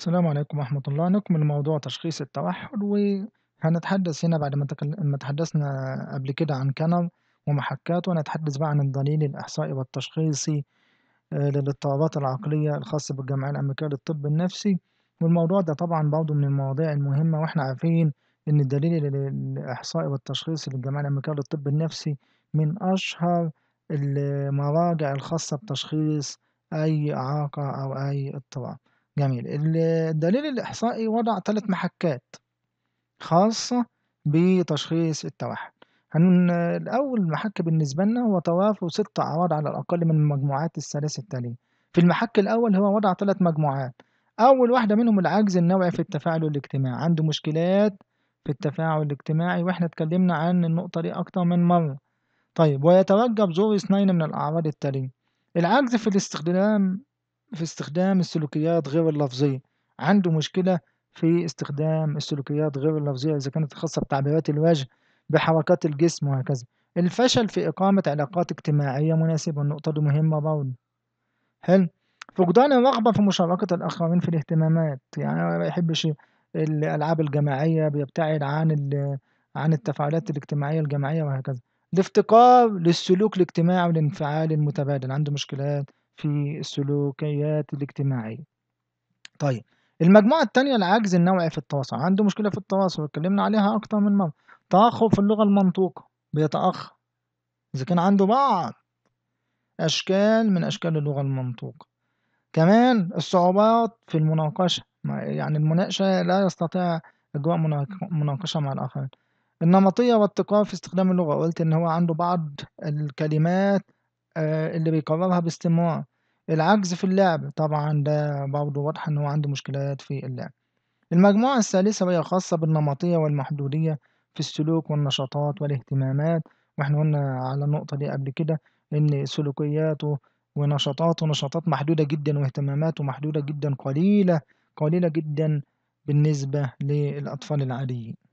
السلام عليكم ورحمة الله نكمل موضوع تشخيص التوحد وهنتحدث هنا بعد ما تكل- ما تحدثنا قبل كده عن كنب ومحكاته هنتحدث بقى عن الدليل الإحصائي والتشخيصي آه، للاضطرابات العقلية الخاصة بالجمعية الأمريكية للطب النفسي والموضوع ده طبعا برضه من المواضيع المهمة واحنا عارفين إن الدليل الإحصائي والتشخيصي للجمعية الأمريكية للطب النفسي من أشهر المراجع الخاصة بتشخيص أي إعاقة أو أي اضطراب. جميل ال- الدليل الإحصائي وضع ثلاث محكات خاصة بتشخيص التوحد هن الأول محك بالنسبة لنا هو توافر ست أعراض على الأقل من المجموعات الثلاث التالية في المحك الأول هو وضع ثلاث مجموعات أول واحدة منهم العجز النوعي في التفاعل الاجتماعي عنده مشكلات في التفاعل الاجتماعي وإحنا اتكلمنا عن النقطة دي أكتر من مرة طيب ويتوجب زور اثنين من الأعراض التالية العجز في الاستخدام في استخدام السلوكيات غير اللفظية عنده مشكلة في استخدام السلوكيات غير اللفظية إذا كانت خاصة بتعبيرات الوجه بحركات الجسم وهكذا الفشل في إقامة علاقات اجتماعية مناسبة النقطة دي مهمة برضه حلو فقدان الرغبة في مشاركة الآخرين في الاهتمامات يعني ما يحبش الألعاب الجماعية بيبتعد عن عن التفاعلات الاجتماعية الجماعية وهكذا الافتقار للسلوك الاجتماعي والانفعال المتبادل عنده مشكلات في السلوكيات الاجتماعية طيب المجموعة التانية العجز النوعي في التواصل عنده مشكلة في التواصل اتكلمنا عليها أكتر من مرة تأخر في اللغة المنطوقة بيتأخر إذا كان عنده بعض أشكال من أشكال اللغة المنطوقة كمان الصعوبات في المناقشة يعني المناقشة لا يستطيع إجراء مناقشة مع الآخرين النمطية والتكرار في استخدام اللغة قلت إن هو عنده بعض الكلمات آه، اللي بيكررها باستمرار العجز في اللعب طبعًا ده برضه واضح إن هو عنده مشكلات في اللعب. المجموعة الثالثة وهي خاصة بالنمطية والمحدودية في السلوك والنشاطات والاهتمامات، وإحنا قلنا على النقطة دي قبل كده إن سلوكياته ونشاطاته نشاطات محدودة جدًا واهتماماته محدودة جدًا قليلة، قليلة جدًا بالنسبة للأطفال العاديين.